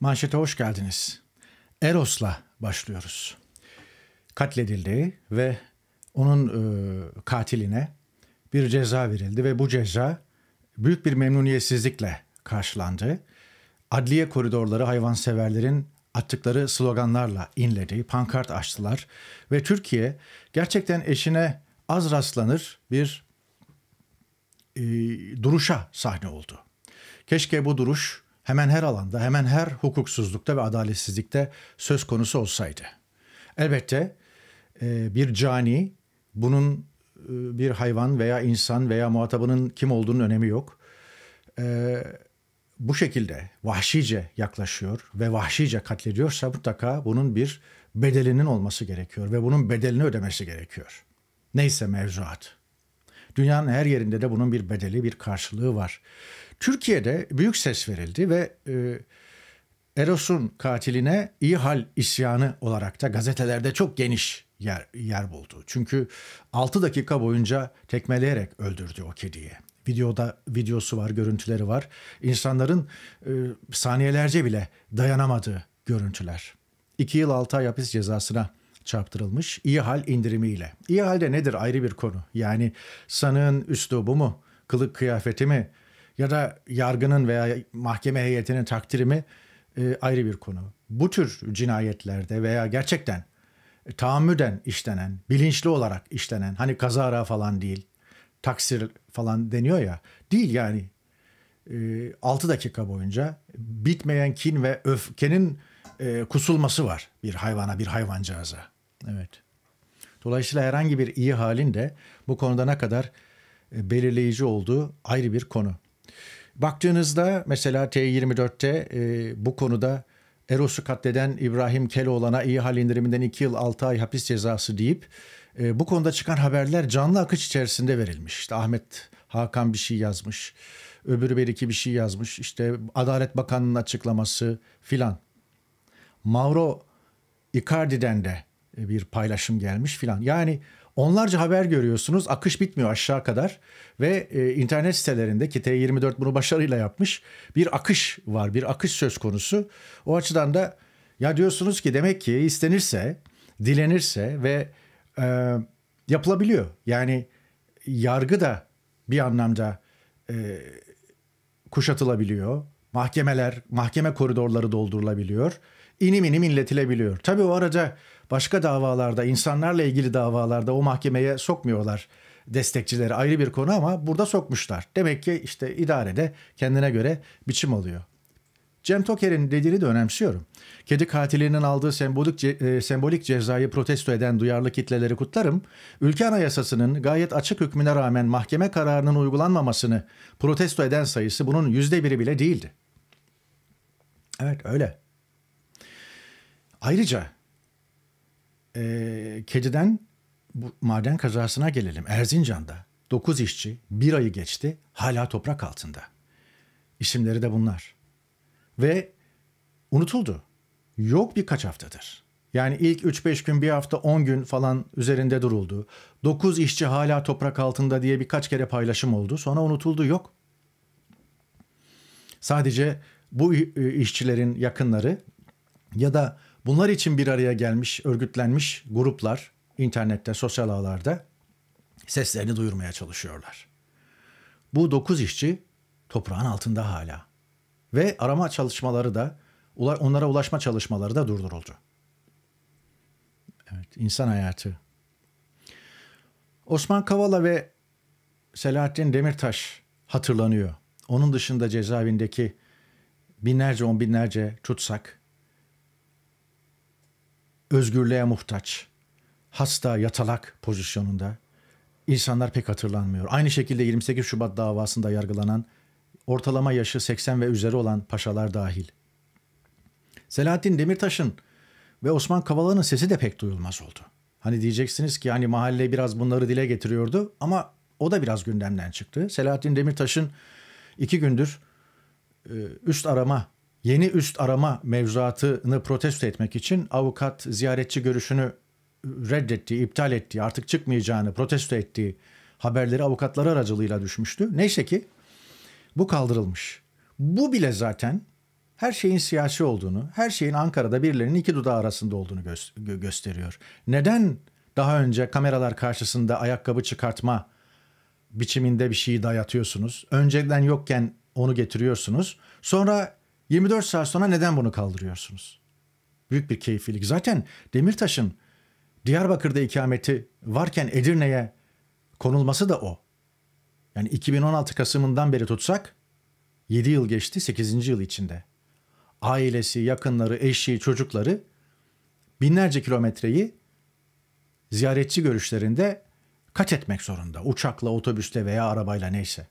Manşete hoş geldiniz. Eros'la başlıyoruz. Katledildi ve onun e, katiline bir ceza verildi ve bu ceza büyük bir memnuniyetsizlikle karşılandı. Adliye koridorları hayvanseverlerin attıkları sloganlarla inledi, pankart açtılar ve Türkiye gerçekten eşine az rastlanır bir e, duruşa sahne oldu. Keşke bu duruş hemen her alanda, hemen her hukuksuzlukta ve adaletsizlikte söz konusu olsaydı. Elbette e, bir cani bunun e, bir hayvan veya insan veya muhatabının kim olduğunun önemi yok. E, bu şekilde vahşice yaklaşıyor ve vahşice katlediyorsa mutlaka bunun bir bedelinin olması gerekiyor ve bunun bedelini ödemesi gerekiyor. Neyse mevzuat. Dünyanın her yerinde de bunun bir bedeli, bir karşılığı var. Türkiye'de büyük ses verildi ve e, Eros'un katiline iyi hal isyanı olarak da gazetelerde çok geniş yer, yer buldu. Çünkü 6 dakika boyunca tekmeleyerek öldürdü o kediye. Videoda videosu var, görüntüleri var. İnsanların e, saniyelerce bile dayanamadığı görüntüler. 2 yıl 6 ay hapis cezasına çarptırılmış iyi hal indirimiyle. İyi halde nedir ayrı bir konu. Yani sanığın üslubu mu, kılık kıyafeti mi, ya da yargının veya mahkeme heyetinin takdiri mi e, ayrı bir konu. Bu tür cinayetlerde veya gerçekten e, tahammüden işlenen, bilinçli olarak işlenen, hani kazara falan değil, taksir falan deniyor ya, değil yani. E, 6 dakika boyunca bitmeyen kin ve öfkenin e, kusulması var bir hayvana, bir hayvancağıza. Evet. Dolayısıyla herhangi bir iyi halin de bu konuda ne kadar e, belirleyici olduğu ayrı bir konu. Baktığınızda mesela T24'te e, bu konuda Eros'u katleden İbrahim Keloğlan'a iyi hal indiriminden 2 yıl 6 ay hapis cezası deyip e, bu konuda çıkan haberler canlı akış içerisinde verilmiş. İşte Ahmet Hakan bir şey yazmış. Öbürü bir iki bir şey yazmış. İşte Adalet Bakanı'nın açıklaması filan. Mauro Icardi'den de e, bir paylaşım gelmiş filan. Yani Onlarca haber görüyorsunuz. Akış bitmiyor aşağı kadar. Ve e, internet sitelerinde ki T24 bunu başarıyla yapmış. Bir akış var. Bir akış söz konusu. O açıdan da ya diyorsunuz ki demek ki istenirse, dilenirse ve e, yapılabiliyor. Yani yargı da bir anlamda e, kuşatılabiliyor. Mahkemeler, mahkeme koridorları doldurulabiliyor. İnim inim inletilebiliyor. Tabii o arada başka davalarda, insanlarla ilgili davalarda o mahkemeye sokmuyorlar destekçileri ayrı bir konu ama burada sokmuşlar. Demek ki işte idarede kendine göre biçim alıyor. Cem Toker'in dediğini de önemsiyorum. Kedi katilinin aldığı sembolik, ce, e, sembolik cezayı protesto eden duyarlı kitleleri kutlarım. Ülke anayasasının gayet açık hükmüne rağmen mahkeme kararının uygulanmamasını protesto eden sayısı bunun yüzde biri bile değildi. Evet öyle. Ayrıca e, ee, Kedi'den bu maden kazasına gelelim. Erzincan'da 9 işçi bir ayı geçti hala toprak altında. İsimleri de bunlar. Ve unutuldu. Yok birkaç haftadır. Yani ilk 3-5 gün bir hafta 10 gün falan üzerinde duruldu. 9 işçi hala toprak altında diye birkaç kere paylaşım oldu. Sonra unutuldu yok. Sadece bu işçilerin yakınları ya da Bunlar için bir araya gelmiş, örgütlenmiş gruplar internette, sosyal ağlarda seslerini duyurmaya çalışıyorlar. Bu dokuz işçi toprağın altında hala. Ve arama çalışmaları da onlara ulaşma çalışmaları da durduruldu. Evet, insan hayatı. Osman Kavala ve Selahattin Demirtaş hatırlanıyor. Onun dışında cezaevindeki binlerce on binlerce tutsak özgürlüğe muhtaç, hasta, yatalak pozisyonunda insanlar pek hatırlanmıyor. Aynı şekilde 28 Şubat davasında yargılanan ortalama yaşı 80 ve üzeri olan paşalar dahil. Selahattin Demirtaş'ın ve Osman Kavala'nın sesi de pek duyulmaz oldu. Hani diyeceksiniz ki hani mahalle biraz bunları dile getiriyordu ama o da biraz gündemden çıktı. Selahattin Demirtaş'ın iki gündür e, üst arama yeni üst arama mevzuatını protesto etmek için avukat ziyaretçi görüşünü reddettiği, iptal ettiği, artık çıkmayacağını protesto ettiği haberleri avukatları aracılığıyla düşmüştü. Neyse ki bu kaldırılmış. Bu bile zaten her şeyin siyasi olduğunu, her şeyin Ankara'da birilerinin iki dudağı arasında olduğunu gö- gösteriyor. Neden daha önce kameralar karşısında ayakkabı çıkartma biçiminde bir şeyi dayatıyorsunuz? Önceden yokken onu getiriyorsunuz. Sonra 24 saat sonra neden bunu kaldırıyorsunuz? Büyük bir keyiflilik. Zaten Demirtaş'ın Diyarbakır'da ikameti varken Edirne'ye konulması da o. Yani 2016 Kasım'ından beri tutsak 7 yıl geçti 8. yıl içinde. Ailesi, yakınları, eşi, çocukları binlerce kilometreyi ziyaretçi görüşlerinde kat etmek zorunda. Uçakla, otobüste veya arabayla neyse.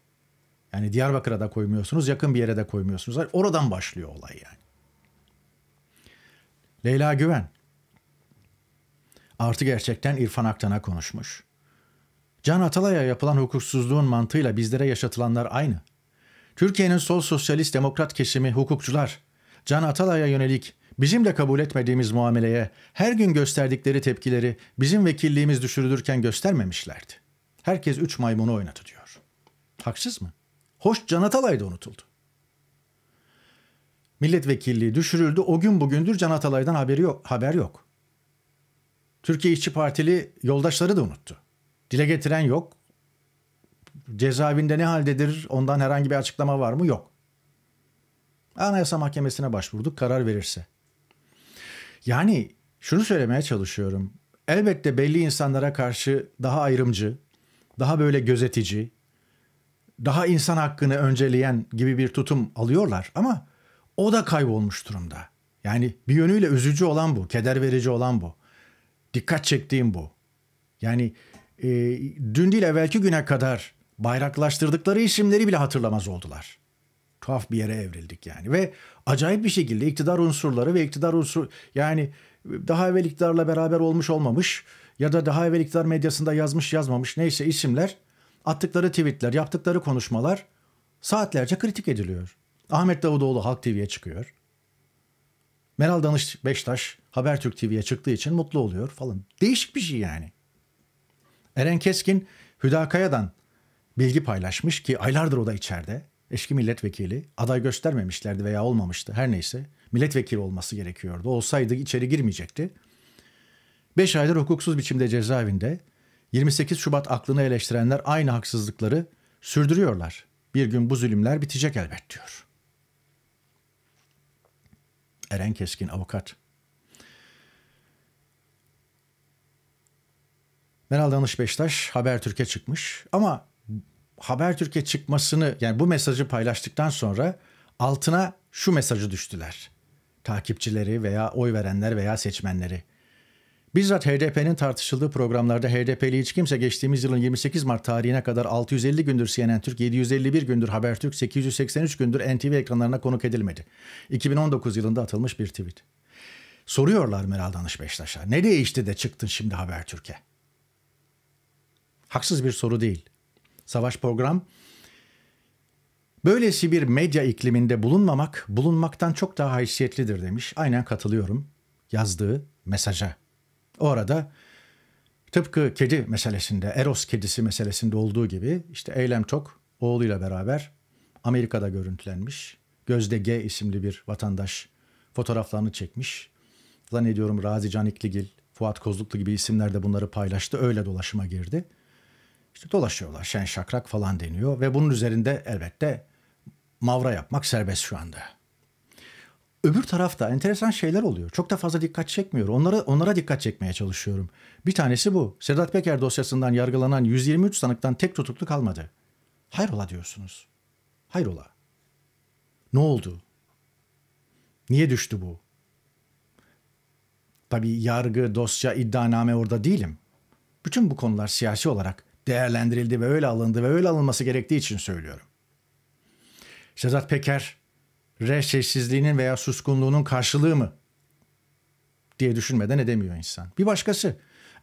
Yani Diyarbakır'a da koymuyorsunuz, yakın bir yere de koymuyorsunuz. oradan başlıyor olay yani. Leyla Güven. Artı gerçekten İrfan Aktan'a konuşmuş. Can Atalay'a yapılan hukuksuzluğun mantığıyla bizlere yaşatılanlar aynı. Türkiye'nin sol sosyalist demokrat kesimi hukukçular Can Atalay'a yönelik bizim de kabul etmediğimiz muameleye her gün gösterdikleri tepkileri bizim vekilliğimiz düşürülürken göstermemişlerdi. Herkes üç maymunu oynatı diyor. Haksız mı? Hoş Can Atalay da unutuldu. Milletvekilliği düşürüldü. O gün bugündür Can Atalay'dan haberi yok, haber yok. Türkiye İşçi Partili yoldaşları da unuttu. Dile getiren yok. Cezaevinde ne haldedir ondan herhangi bir açıklama var mı? Yok. Anayasa Mahkemesi'ne başvurduk karar verirse. Yani şunu söylemeye çalışıyorum. Elbette belli insanlara karşı daha ayrımcı, daha böyle gözetici, daha insan hakkını önceleyen gibi bir tutum alıyorlar ama o da kaybolmuş durumda. Yani bir yönüyle üzücü olan bu, keder verici olan bu. Dikkat çektiğim bu. Yani e, dün değil evvelki güne kadar bayraklaştırdıkları isimleri bile hatırlamaz oldular. Tuhaf bir yere evrildik yani ve acayip bir şekilde iktidar unsurları ve iktidar unsur yani daha evvel iktidarla beraber olmuş olmamış ya da daha evvel iktidar medyasında yazmış yazmamış neyse isimler attıkları tweetler, yaptıkları konuşmalar saatlerce kritik ediliyor. Ahmet Davutoğlu Halk TV'ye çıkıyor. Meral Danış Beştaş Habertürk TV'ye çıktığı için mutlu oluyor falan. Değişik bir şey yani. Eren Keskin Hüdakaya'dan bilgi paylaşmış ki aylardır o da içeride. Eski milletvekili aday göstermemişlerdi veya olmamıştı her neyse. Milletvekili olması gerekiyordu. Olsaydı içeri girmeyecekti. Beş aydır hukuksuz biçimde cezaevinde 28 Şubat aklını eleştirenler aynı haksızlıkları sürdürüyorlar. Bir gün bu zulümler bitecek elbet diyor. Eren Keskin avukat. Meral Danış Beştaş Habertürk'e çıkmış ama Habertürk'e çıkmasını yani bu mesajı paylaştıktan sonra altına şu mesajı düştüler. Takipçileri veya oy verenler veya seçmenleri. Bizzat HDP'nin tartışıldığı programlarda HDP'li hiç kimse geçtiğimiz yılın 28 Mart tarihine kadar 650 gündür CNN Türk, 751 gündür Habertürk, 883 gündür NTV ekranlarına konuk edilmedi. 2019 yılında atılmış bir tweet. Soruyorlar Meral Danış Beştaş'a. Ne değişti de çıktın şimdi Habertürk'e? Haksız bir soru değil. Savaş program Böylesi bir medya ikliminde bulunmamak, bulunmaktan çok daha haysiyetlidir demiş. Aynen katılıyorum. Yazdığı mesaja Orada tıpkı kedi meselesinde, Eros kedisi meselesinde olduğu gibi işte Eylem Tok oğluyla beraber Amerika'da görüntülenmiş. Gözde G isimli bir vatandaş fotoğraflarını çekmiş. Zannediyorum Razi Canikligil, Fuat Kozluklu gibi isimler de bunları paylaştı. Öyle dolaşıma girdi. İşte dolaşıyorlar şen şakrak falan deniyor ve bunun üzerinde elbette mavra yapmak serbest şu anda öbür tarafta enteresan şeyler oluyor. Çok da fazla dikkat çekmiyor. Onlara onlara dikkat çekmeye çalışıyorum. Bir tanesi bu. Sedat Peker dosyasından yargılanan 123 sanıktan tek tutuklu kalmadı. Hayrola diyorsunuz. Hayrola. Ne oldu? Niye düştü bu? Tabii yargı, dosya, iddianame orada değilim. Bütün bu konular siyasi olarak değerlendirildi ve öyle alındı ve öyle alınması gerektiği için söylüyorum. Sedat Peker reh veya suskunluğunun karşılığı mı? diye düşünmeden edemiyor insan. Bir başkası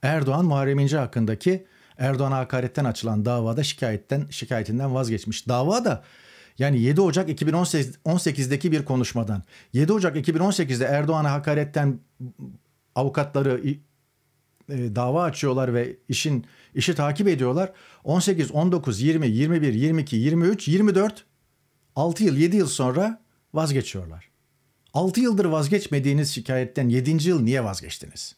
Erdoğan Muharrem İnce hakkındaki Erdoğan'a hakaretten açılan davada şikayetten şikayetinden vazgeçmiş. Dava da yani 7 Ocak 2018'deki bir konuşmadan 7 Ocak 2018'de Erdoğan'a hakaretten avukatları e, dava açıyorlar ve işin işi takip ediyorlar. 18, 19, 20, 21, 22, 23, 24 6 yıl 7 yıl sonra vazgeçiyorlar. 6 yıldır vazgeçmediğiniz şikayetten 7. yıl niye vazgeçtiniz?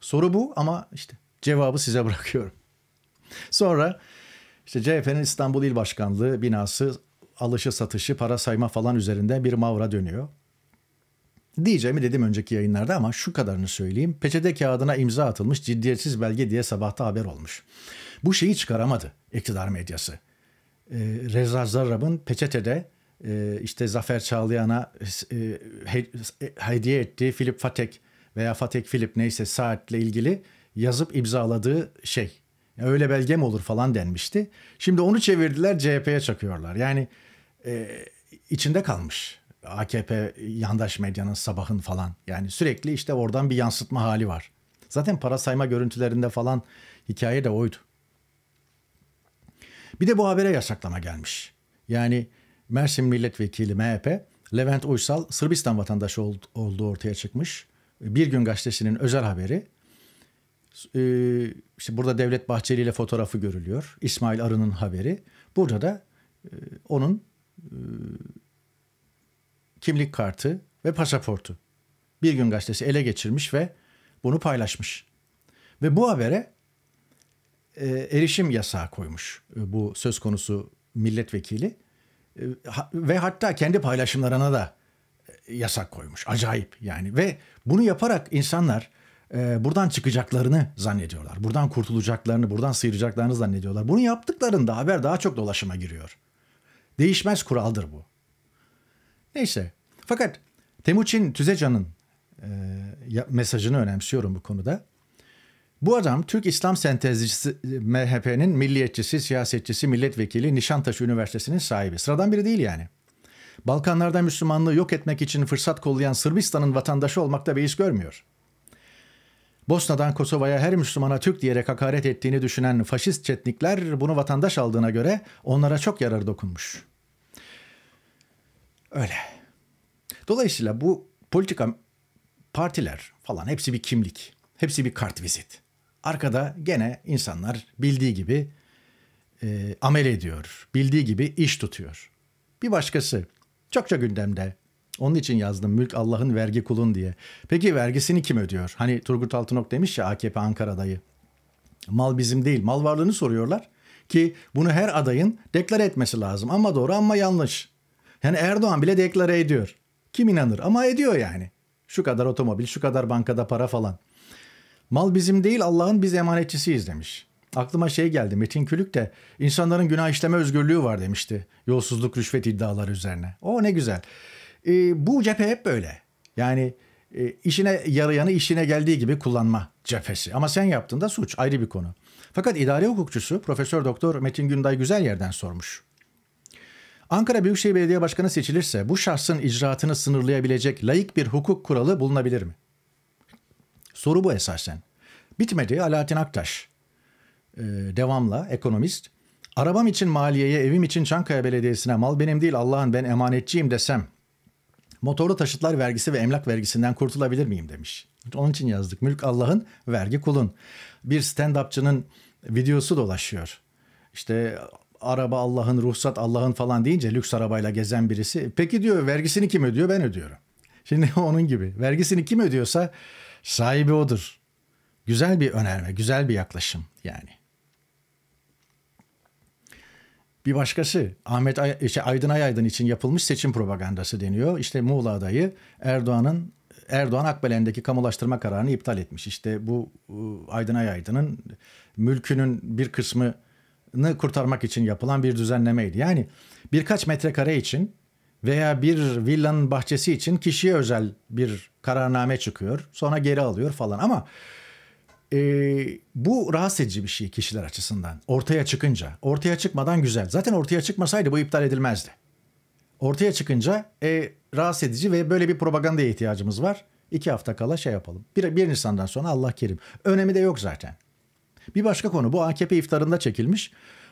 Soru bu ama işte cevabı size bırakıyorum. Sonra işte CHP'nin İstanbul İl Başkanlığı binası alışı satışı para sayma falan üzerinde bir mavra dönüyor. Diyeceğimi dedim önceki yayınlarda ama şu kadarını söyleyeyim. Peçete kağıdına imza atılmış ciddiyetsiz belge diye sabahta haber olmuş. Bu şeyi çıkaramadı iktidar medyası. Ee, Reza Zarrab'ın peçetede ee, işte Zafer Çağlayan'a e, e, hediye ettiği Philip Fatek veya Fatek Philip neyse saatle ilgili yazıp imzaladığı şey. Öyle belge mi olur falan denmişti. Şimdi onu çevirdiler CHP'ye çakıyorlar. Yani e, içinde kalmış AKP yandaş medyanın sabahın falan. Yani sürekli işte oradan bir yansıtma hali var. Zaten para sayma görüntülerinde falan hikaye de oydu. Bir de bu habere yasaklama gelmiş. Yani Mersin Milletvekili MHP Levent Uysal Sırbistan vatandaşı olduğu ortaya çıkmış. Bir gün gazetesinin özel haberi. Ee, burada Devlet Bahçeli ile fotoğrafı görülüyor. İsmail Arı'nın haberi. Burada da e, onun e, kimlik kartı ve pasaportu. Bir gün gazetesi ele geçirmiş ve bunu paylaşmış. Ve bu habere e, erişim yasağı koymuş bu söz konusu milletvekili ve hatta kendi paylaşımlarına da yasak koymuş. Acayip yani ve bunu yaparak insanlar buradan çıkacaklarını zannediyorlar. Buradan kurtulacaklarını, buradan sıyıracaklarını zannediyorlar. Bunu yaptıklarında haber daha çok dolaşıma giriyor. Değişmez kuraldır bu. Neyse. Fakat Temuçin Tüzecan'ın e, mesajını önemsiyorum bu konuda. Bu adam Türk İslam sentezcisi e, MHP'nin milliyetçisi, siyasetçisi, milletvekili, Nişantaşı Üniversitesi'nin sahibi. Sıradan biri değil yani. Balkanlarda Müslümanlığı yok etmek için fırsat kollayan Sırbistan'ın vatandaşı olmakta beis görmüyor. Bosna'dan Kosova'ya her Müslümana Türk diyerek hakaret ettiğini düşünen faşist çetnikler bunu vatandaş aldığına göre onlara çok yarar dokunmuş. Öyle. Dolayısıyla bu politika partiler falan hepsi bir kimlik. Hepsi bir kart vizit. Arkada gene insanlar bildiği gibi e, amel ediyor. Bildiği gibi iş tutuyor. Bir başkası çokça gündemde. Onun için yazdım mülk Allah'ın vergi kulun diye. Peki vergisini kim ödüyor? Hani Turgut Altınok demiş ya AKP Ankara adayı. Mal bizim değil mal varlığını soruyorlar ki bunu her adayın deklare etmesi lazım. Ama doğru ama yanlış. Yani Erdoğan bile deklare ediyor. Kim inanır ama ediyor yani. Şu kadar otomobil, şu kadar bankada para falan. Mal bizim değil Allah'ın biz emanetçisiyiz demiş. Aklıma şey geldi Metin Külük de insanların günah işleme özgürlüğü var demişti. Yolsuzluk rüşvet iddiaları üzerine. O ne güzel. E, bu cephe hep böyle. Yani e, işine yarayanı işine geldiği gibi kullanma cephesi. Ama sen yaptığında suç ayrı bir konu. Fakat idare hukukçusu Profesör Doktor Metin Günday güzel yerden sormuş. Ankara Büyükşehir Belediye Başkanı seçilirse bu şahsın icraatını sınırlayabilecek layık bir hukuk kuralı bulunabilir mi? Soru bu esasen. Bitmedi Alaaddin Aktaş. Ee, devamla ekonomist. Arabam için maliyeye, evim için Çankaya Belediyesi'ne mal benim değil Allah'ın ben emanetçiyim desem motorlu taşıtlar vergisi ve emlak vergisinden kurtulabilir miyim demiş. Onun için yazdık. Mülk Allah'ın, vergi kulun. Bir stand-upçının videosu dolaşıyor. İşte araba Allah'ın, ruhsat Allah'ın falan deyince lüks arabayla gezen birisi. Peki diyor vergisini kim ödüyor? Ben ödüyorum. Şimdi onun gibi. Vergisini kim ödüyorsa Sahibi odur. Güzel bir önerme, güzel bir yaklaşım yani. Bir başkası Ahmet Ay işte Aydın Ayaydın için yapılmış seçim propagandası deniyor. İşte Muğla adayı Erdoğan'ın Erdoğan Akbelen'deki kamulaştırma kararını iptal etmiş. İşte bu Aydın Ayaydın'ın mülkünün bir kısmını kurtarmak için yapılan bir düzenlemeydi. Yani birkaç metrekare için veya bir villanın bahçesi için kişiye özel bir kararname çıkıyor. Sonra geri alıyor falan ama e, bu rahatsız edici bir şey kişiler açısından. Ortaya çıkınca, ortaya çıkmadan güzel. Zaten ortaya çıkmasaydı bu iptal edilmezdi. Ortaya çıkınca e, rahatsız edici ve böyle bir propagandaya ihtiyacımız var. İki hafta kala şey yapalım. Bir, bir Nisan'dan sonra Allah kerim. Önemi de yok zaten. Bir başka konu bu AKP iftarında çekilmiş.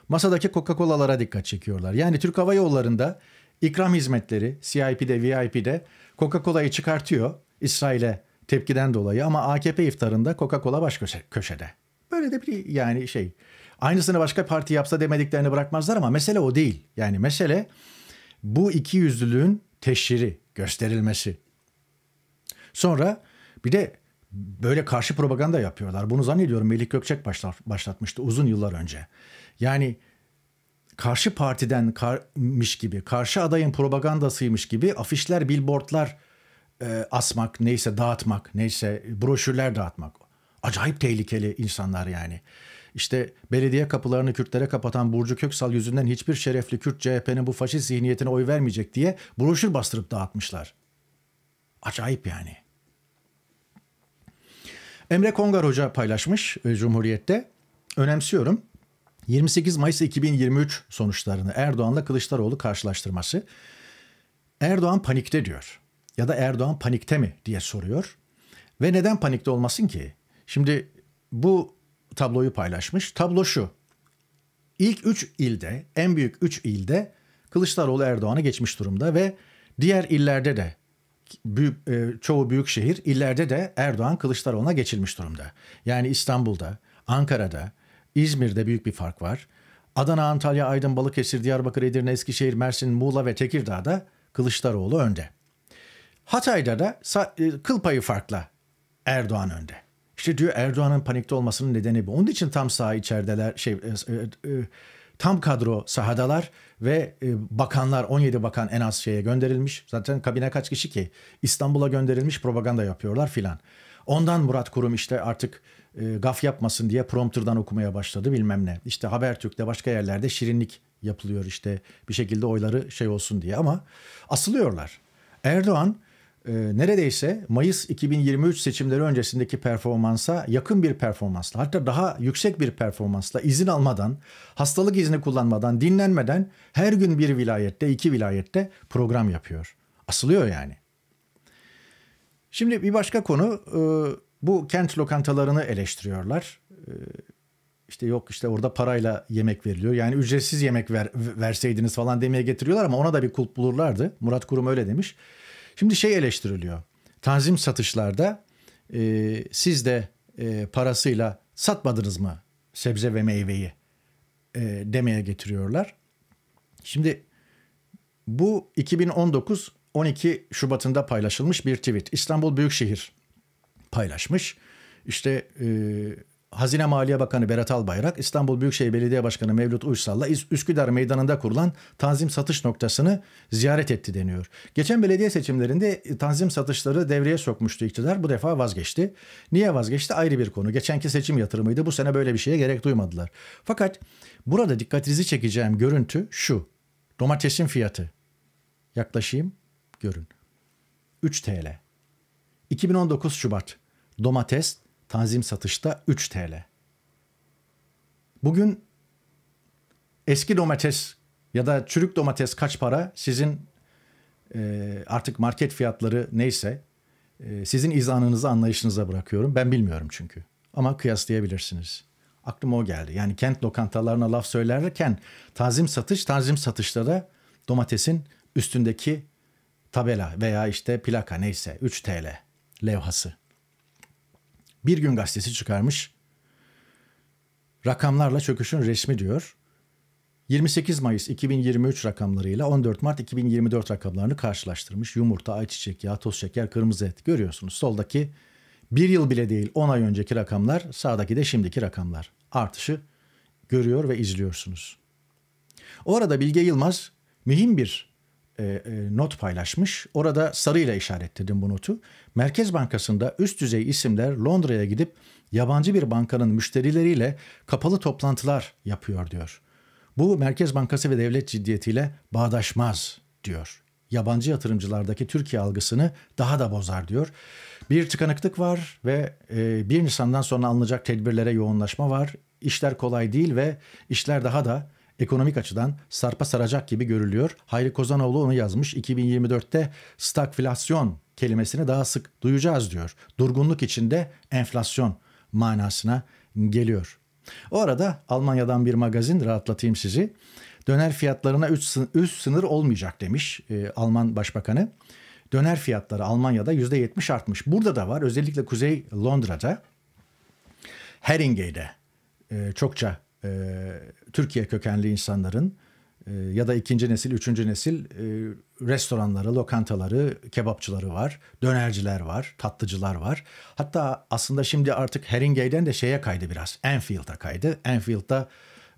Masadaki Coca-Cola'lara dikkat çekiyorlar. Yani Türk Hava Yolları'nda ikram hizmetleri CIP'de, VIP'de Coca-Cola'yı çıkartıyor İsrail'e tepkiden dolayı ama AKP iftarında Coca-Cola baş köşede. Böyle de bir yani şey. Aynısını başka parti yapsa demediklerini bırakmazlar ama mesele o değil. Yani mesele bu iki yüzlülüğün teşhiri, gösterilmesi. Sonra bir de böyle karşı propaganda yapıyorlar. Bunu zannediyorum Melih Gökçek başlar, başlatmıştı uzun yıllar önce. Yani karşı partiden karmış gibi, karşı adayın propagandasıymış gibi afişler, billboardlar e, asmak, neyse dağıtmak, neyse broşürler dağıtmak. Acayip tehlikeli insanlar yani. İşte belediye kapılarını Kürtlere kapatan Burcu Köksal yüzünden hiçbir şerefli Kürt CHP'nin bu faşist zihniyetine oy vermeyecek diye broşür bastırıp dağıtmışlar. Acayip yani. Emre Kongar Hoca paylaşmış e, Cumhuriyet'te. Önemsiyorum. 28 Mayıs 2023 sonuçlarını Erdoğan'la Kılıçdaroğlu karşılaştırması. Erdoğan panikte diyor. Ya da Erdoğan panikte mi diye soruyor. Ve neden panikte olmasın ki? Şimdi bu tabloyu paylaşmış. Tablo şu. İlk 3 ilde, en büyük 3 ilde Kılıçdaroğlu Erdoğan'a geçmiş durumda ve diğer illerde de büyük, e, çoğu büyük şehir illerde de Erdoğan Kılıçdaroğlu'na geçilmiş durumda. Yani İstanbul'da, Ankara'da, İzmir'de büyük bir fark var. Adana, Antalya, Aydın, Balıkesir, Diyarbakır, Edirne, Eskişehir, Mersin, Muğla ve Tekirdağ'da Kılıçdaroğlu önde. Hatay'da da e, kıl payı farkla Erdoğan önde. İşte diyor Erdoğan'ın panikte olmasının nedeni bu. Onun için tam sağ içerideler, şey, e, e, e, tam kadro sahadalar ve e, bakanlar 17 bakan en az şeye gönderilmiş. Zaten kabine kaç kişi ki? İstanbul'a gönderilmiş propaganda yapıyorlar filan. Ondan Murat Kurum işte artık e, gaf yapmasın diye prompterdan okumaya başladı bilmem ne. İşte Habertürk'te başka yerlerde şirinlik yapılıyor işte bir şekilde oyları şey olsun diye ama asılıyorlar. Erdoğan e, neredeyse Mayıs 2023 seçimleri öncesindeki performansa yakın bir performansla hatta daha yüksek bir performansla izin almadan, hastalık izni kullanmadan, dinlenmeden her gün bir vilayette, iki vilayette program yapıyor. Asılıyor yani. Şimdi bir başka konu e, bu kent lokantalarını eleştiriyorlar. Ee, işte yok işte orada parayla yemek veriliyor. Yani ücretsiz yemek ver, verseydiniz falan demeye getiriyorlar ama ona da bir kulp bulurlardı. Murat Kurum öyle demiş. Şimdi şey eleştiriliyor. Tanzim satışlarda e, siz de e, parasıyla satmadınız mı sebze ve meyveyi e, demeye getiriyorlar. Şimdi bu 2019 12 Şubat'ında paylaşılmış bir tweet. İstanbul Büyükşehir paylaşmış. İşte e, Hazine Maliye Bakanı Berat Albayrak, İstanbul Büyükşehir Belediye Başkanı Mevlüt Uysal'la Üsküdar Meydanı'nda kurulan tanzim satış noktasını ziyaret etti deniyor. Geçen belediye seçimlerinde e, tanzim satışları devreye sokmuştu iktidar. Bu defa vazgeçti. Niye vazgeçti ayrı bir konu. Geçenki seçim yatırımıydı. Bu sene böyle bir şeye gerek duymadılar. Fakat burada dikkatinizi çekeceğim görüntü şu. Domatesin fiyatı. Yaklaşayım görün. 3 TL. 2019 Şubat Domates tanzim satışta 3 TL. Bugün eski domates ya da çürük domates kaç para sizin e, artık market fiyatları neyse e, sizin izanınızı anlayışınıza bırakıyorum. Ben bilmiyorum çünkü ama kıyaslayabilirsiniz. Aklıma o geldi. Yani kent lokantalarına laf söylerken tanzim satış, tanzim satışta da domatesin üstündeki tabela veya işte plaka neyse 3 TL levhası. Bir gün gazetesi çıkarmış. Rakamlarla çöküşün resmi diyor. 28 Mayıs 2023 rakamlarıyla 14 Mart 2024 rakamlarını karşılaştırmış. Yumurta, ayçiçek yağı, toz şeker, kırmızı et görüyorsunuz. Soldaki bir yıl bile değil 10 ay önceki rakamlar, sağdaki de şimdiki rakamlar. Artışı görüyor ve izliyorsunuz. O arada Bilge Yılmaz mühim bir e, e, not paylaşmış. Orada sarıyla işaretledim bu notu. Merkez Bankası'nda üst düzey isimler Londra'ya gidip yabancı bir bankanın müşterileriyle kapalı toplantılar yapıyor diyor. Bu Merkez Bankası ve devlet ciddiyetiyle bağdaşmaz diyor. Yabancı yatırımcılardaki Türkiye algısını daha da bozar diyor. Bir tıkanıklık var ve 1 e, Nisan'dan sonra alınacak tedbirlere yoğunlaşma var. İşler kolay değil ve işler daha da ekonomik açıdan sarpa saracak gibi görülüyor. Hayri Kozanoğlu onu yazmış. 2024'te stagflasyon kelimesini daha sık duyacağız diyor. Durgunluk içinde enflasyon manasına geliyor. O arada Almanya'dan bir magazin rahatlatayım sizi. Döner fiyatlarına üst sınır olmayacak demiş e, Alman Başbakanı. Döner fiyatları Almanya'da %70 artmış. Burada da var özellikle Kuzey Londra'da Haringey'de e, çokça e, Türkiye kökenli insanların e, ya da ikinci nesil, üçüncü nesil e, restoranları, lokantaları, kebapçıları var, dönerciler var, tatlıcılar var. Hatta aslında şimdi artık Heringey'den de şeye kaydı biraz, Enfield'a kaydı. Enfield'da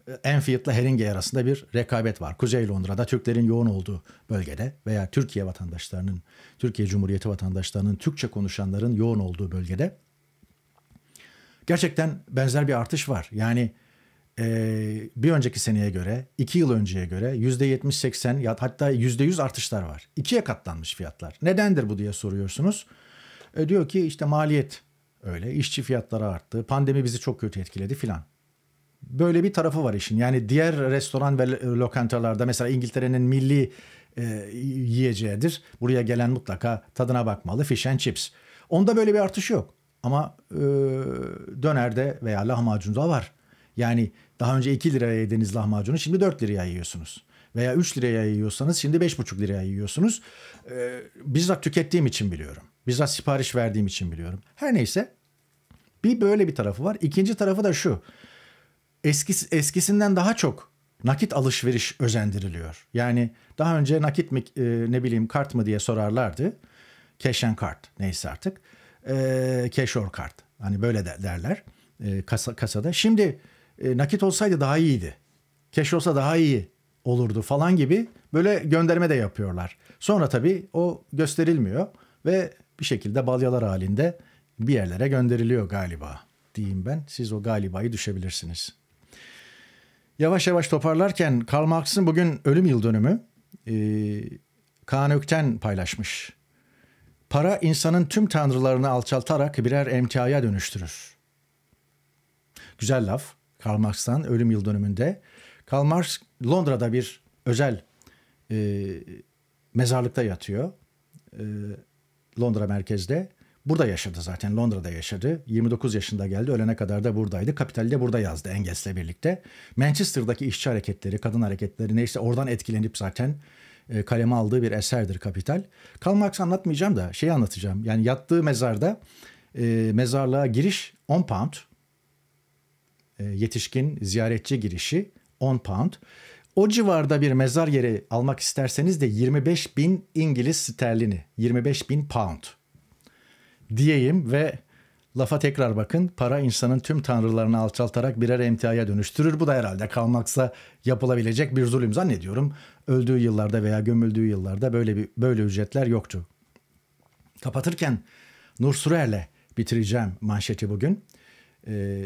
e, Enfield'la Heringey arasında bir rekabet var. Kuzey Londra'da Türklerin yoğun olduğu bölgede veya Türkiye vatandaşlarının, Türkiye Cumhuriyeti vatandaşlarının, Türkçe konuşanların yoğun olduğu bölgede gerçekten benzer bir artış var. Yani bir önceki seneye göre, iki yıl önceye göre yüzde 70 seksen ya hatta yüzde yüz artışlar var. İkiye katlanmış fiyatlar. Nedendir bu diye soruyorsunuz. E, diyor ki işte maliyet öyle, işçi fiyatları arttı, pandemi bizi çok kötü etkiledi filan. Böyle bir tarafı var işin. Yani diğer restoran ve lokantalarda mesela İngiltere'nin milli e, yiyeceğidir. Buraya gelen mutlaka tadına bakmalı fish and chips. Onda böyle bir artış yok. Ama e, dönerde veya lahmacunda var. Yani daha önce 2 liraya yediğiniz lahmacunu şimdi 4 liraya yiyorsunuz. Veya 3 liraya yiyorsanız şimdi 5,5 liraya yiyorsunuz. Ee, bizzat tükettiğim için biliyorum. Bizzat sipariş verdiğim için biliyorum. Her neyse bir böyle bir tarafı var. İkinci tarafı da şu. Eskis, eskisinden daha çok nakit alışveriş özendiriliyor. Yani daha önce nakit mi e, ne bileyim kart mı diye sorarlardı. Cash and kart neyse artık. E, cash or kart. Hani böyle de, derler e, kasa, kasada. Şimdi e, nakit olsaydı daha iyiydi. Keş olsa daha iyi olurdu falan gibi böyle gönderme de yapıyorlar. Sonra tabii o gösterilmiyor ve bir şekilde balyalar halinde bir yerlere gönderiliyor galiba diyeyim ben. Siz o galibayı düşebilirsiniz. Yavaş yavaş toparlarken Karl Marx'ın bugün ölüm yıl dönümü e, Kaan Ökten paylaşmış. Para insanın tüm tanrılarını alçaltarak birer emtiaya dönüştürür. Güzel laf. Karl Marx'tan ölüm yıl dönümünde. Karl Marx Londra'da bir özel e, mezarlıkta yatıyor. E, Londra merkezde. Burada yaşadı zaten Londra'da yaşadı. 29 yaşında geldi ölene kadar da buradaydı. Kapital'de burada yazdı Engels'le birlikte. Manchester'daki işçi hareketleri, kadın hareketleri neyse oradan etkilenip zaten e, kaleme aldığı bir eserdir Kapital. Karl Marx anlatmayacağım da şeyi anlatacağım. Yani yattığı mezarda e, mezarlığa giriş 10 pound. E, yetişkin ziyaretçi girişi 10 pound. O civarda bir mezar yeri almak isterseniz de 25 bin İngiliz sterlini, 25 bin pound diyeyim ve lafa tekrar bakın. Para insanın tüm tanrılarını alçaltarak birer emtiaya dönüştürür. Bu da herhalde kalmaksa yapılabilecek bir zulüm zannediyorum. Öldüğü yıllarda veya gömüldüğü yıllarda böyle bir böyle ücretler yoktu. Kapatırken Nur Sürer'le bitireceğim manşeti bugün. Ee,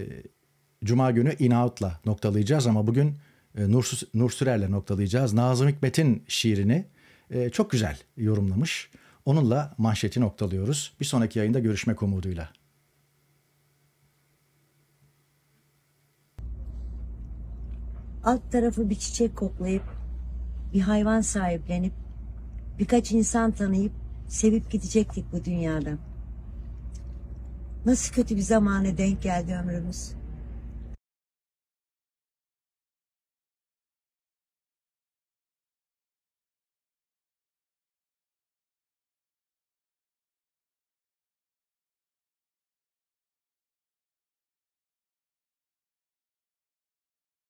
Cuma günü in-outla noktalayacağız ama bugün e, Nur, Nur Sürer'le noktalayacağız. Nazım Hikmet'in şiirini e, çok güzel yorumlamış. Onunla manşeti noktalıyoruz. Bir sonraki yayında görüşmek umuduyla. Alt tarafı bir çiçek koklayıp, bir hayvan sahiplenip, birkaç insan tanıyıp, sevip gidecektik bu dünyada. Nasıl kötü bir zamana denk geldi ömrümüz.